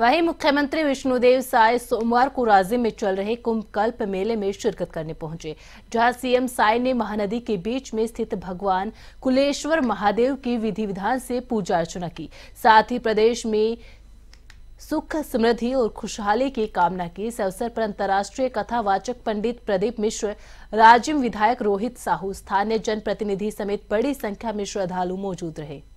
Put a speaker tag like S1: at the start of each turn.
S1: वहीं मुख्यमंत्री विष्णुदेव साय सोमवार को राज्य में चल रहे कुंभकल्प मेले में शिरकत करने पहुंचे जहां सीएम साय ने महानदी के बीच में स्थित भगवान कुलेश्वर महादेव की विधि विधान से पूजा अर्चना की साथ ही प्रदेश में सुख समृद्धि और खुशहाली की कामना की इस अवसर पर अंतर्राष्ट्रीय कथावाचक पंडित प्रदीप मिश्र राज्य विधायक रोहित साहू स्थानीय जनप्रतिनिधि समेत बड़ी संख्या में श्रद्धालु मौजूद रहे